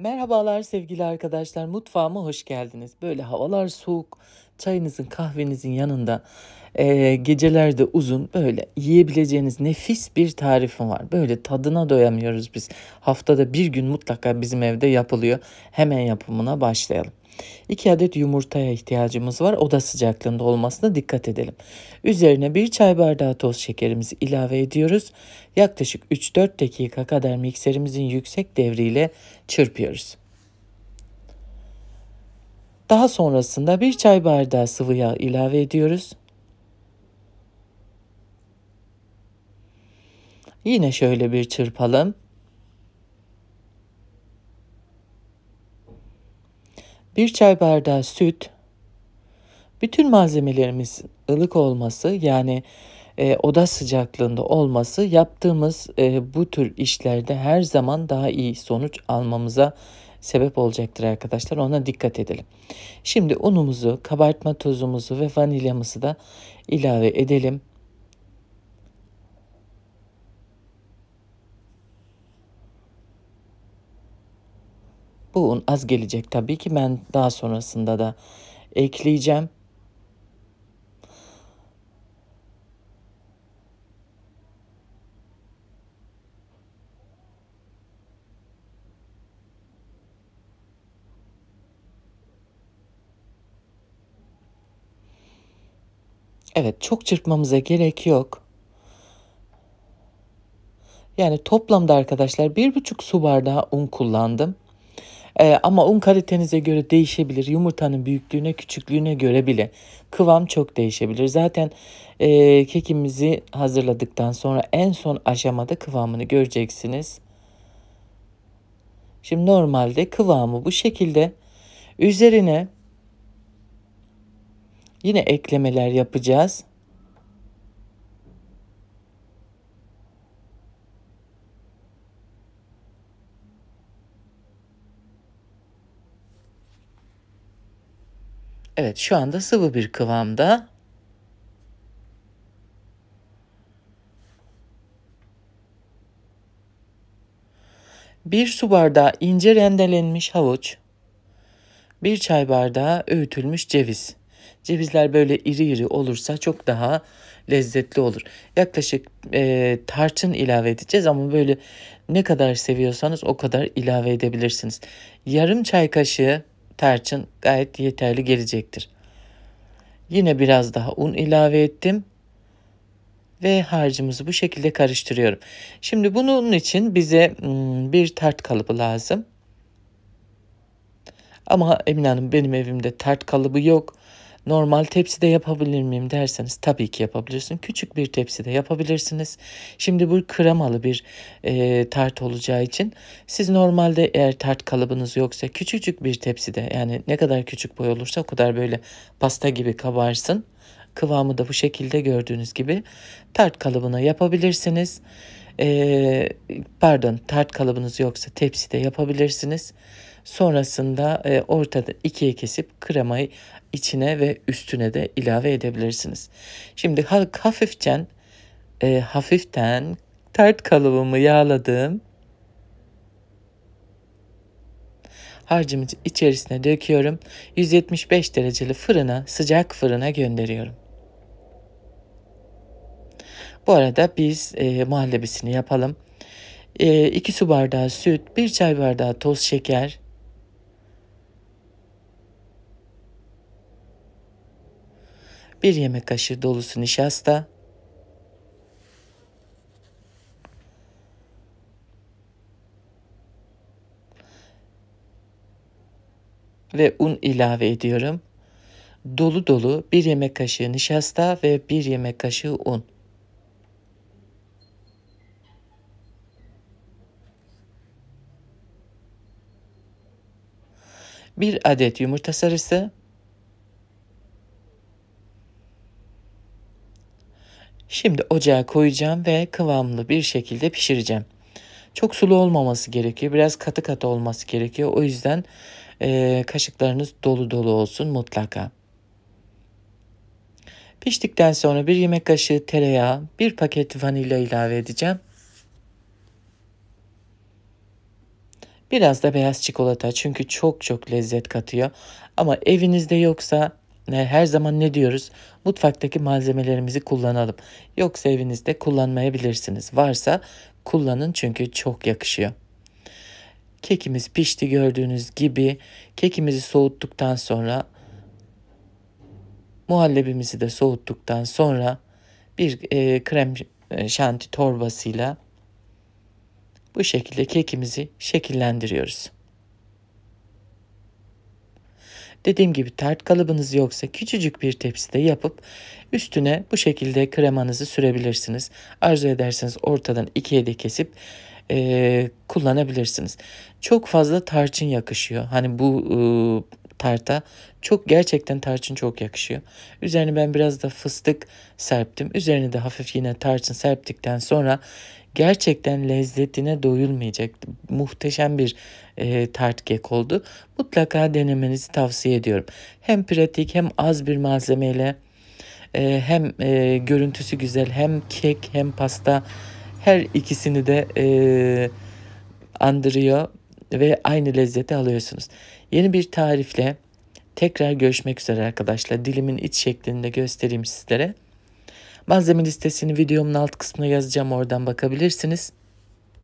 Merhabalar sevgili arkadaşlar mutfağıma hoş geldiniz. Böyle havalar soğuk çayınızın kahvenizin yanında e, gecelerde uzun böyle yiyebileceğiniz nefis bir tarifim var. Böyle tadına doyamıyoruz biz. Haftada bir gün mutlaka bizim evde yapılıyor. Hemen yapımına başlayalım. 2 adet yumurtaya ihtiyacımız var. Oda sıcaklığında olmasına dikkat edelim. Üzerine 1 çay bardağı toz şekerimizi ilave ediyoruz. Yaklaşık 3-4 dakika kadar mikserimizin yüksek devriyle çırpıyoruz. Daha sonrasında 1 çay bardağı sıvı yağ ilave ediyoruz. Yine şöyle bir çırpalım. 1 çay bardağı süt, bütün malzemelerimiz ılık olması yani e, oda sıcaklığında olması yaptığımız e, bu tür işlerde her zaman daha iyi sonuç almamıza sebep olacaktır arkadaşlar. Ona dikkat edelim. Şimdi unumuzu, kabartma tozumuzu ve vanilyamızı da ilave edelim. Bu un az gelecek tabii ki ben daha sonrasında da ekleyeceğim. Evet çok çırpmamıza gerek yok. Yani toplamda arkadaşlar bir buçuk su bardağı un kullandım. Ee, ama un kalitenize göre değişebilir. Yumurtanın büyüklüğüne, küçüklüğüne göre bile kıvam çok değişebilir. Zaten e, kekimizi hazırladıktan sonra en son aşamada kıvamını göreceksiniz. Şimdi normalde kıvamı bu şekilde. Üzerine yine eklemeler yapacağız. Evet şu anda sıvı bir kıvamda. Bir su bardağı ince rendelenmiş havuç. Bir çay bardağı öğütülmüş ceviz. Cevizler böyle iri iri olursa çok daha lezzetli olur. Yaklaşık e, tarçın ilave edeceğiz ama böyle ne kadar seviyorsanız o kadar ilave edebilirsiniz. Yarım çay kaşığı tarçın gayet yeterli gelecektir. Yine biraz daha un ilave ettim ve harcımızı bu şekilde karıştırıyorum. Şimdi bunun için bize hmm, bir tart kalıbı lazım. Ama Emine Hanım benim evimde tart kalıbı yok normal tepside yapabilir miyim derseniz tabii ki yapabilirsiniz. Küçük bir tepside yapabilirsiniz. Şimdi bu kremalı bir e, tart olacağı için siz normalde eğer tart kalıbınız yoksa küçücük bir tepside yani ne kadar küçük boy olursa o kadar böyle pasta gibi kabarsın. Kıvamı da bu şekilde gördüğünüz gibi tart kalıbına yapabilirsiniz. E, pardon tart kalıbınız yoksa tepside yapabilirsiniz. Sonrasında e, ortada ikiye kesip kremayı içine ve üstüne de ilave edebilirsiniz. Şimdi hafifçen e, hafiften tart kalıbımı yağladım. Harcımı içerisine döküyorum. 175 dereceli fırına, sıcak fırına gönderiyorum. Bu arada biz e, muhallebisini yapalım. 2 e, su bardağı süt, 1 çay bardağı toz şeker, Bir yemek kaşığı dolusu nişasta, ve un ilave ediyorum. Dolu dolu bir yemek kaşığı nişasta ve bir yemek kaşığı un. Bir adet yumurta sarısı, Şimdi ocağa koyacağım ve kıvamlı bir şekilde pişireceğim. Çok sulu olmaması gerekiyor. Biraz katı katı olması gerekiyor. O yüzden e, kaşıklarınız dolu dolu olsun mutlaka. Piştikten sonra bir yemek kaşığı tereyağı, bir paket vanilya ilave edeceğim. Biraz da beyaz çikolata çünkü çok çok lezzet katıyor. Ama evinizde yoksa her zaman ne diyoruz? Mutfaktaki malzemelerimizi kullanalım. Yoksa evinizde kullanmayabilirsiniz. Varsa kullanın çünkü çok yakışıyor. Kekimiz pişti gördüğünüz gibi. Kekimizi soğuttuktan sonra muhallebimizi de soğuttuktan sonra bir e, krem e, şanti torbasıyla bu şekilde kekimizi şekillendiriyoruz. Dediğim gibi tert kalıbınız yoksa küçücük bir tepside yapıp üstüne bu şekilde kremanızı sürebilirsiniz. Arzu ederseniz ortadan ikiye de kesip e, kullanabilirsiniz. Çok fazla tarçın yakışıyor. Hani bu e, tarta çok gerçekten tarçın çok yakışıyor. Üzerine ben biraz da fıstık serptim. Üzerine de hafif yine tarçın serptikten sonra gerçekten lezzetine doyulmayacak muhteşem bir e, tart kek oldu. Mutlaka denemenizi tavsiye ediyorum. Hem pratik hem az bir malzemeyle e, hem e, görüntüsü güzel hem kek hem pasta her ikisini de e, andırıyor ve aynı lezzeti alıyorsunuz. Yeni bir tarifle tekrar görüşmek üzere arkadaşlar. Dilimin iç şeklinde göstereyim sizlere. Malzeme listesini videomun alt kısmına yazacağım oradan bakabilirsiniz.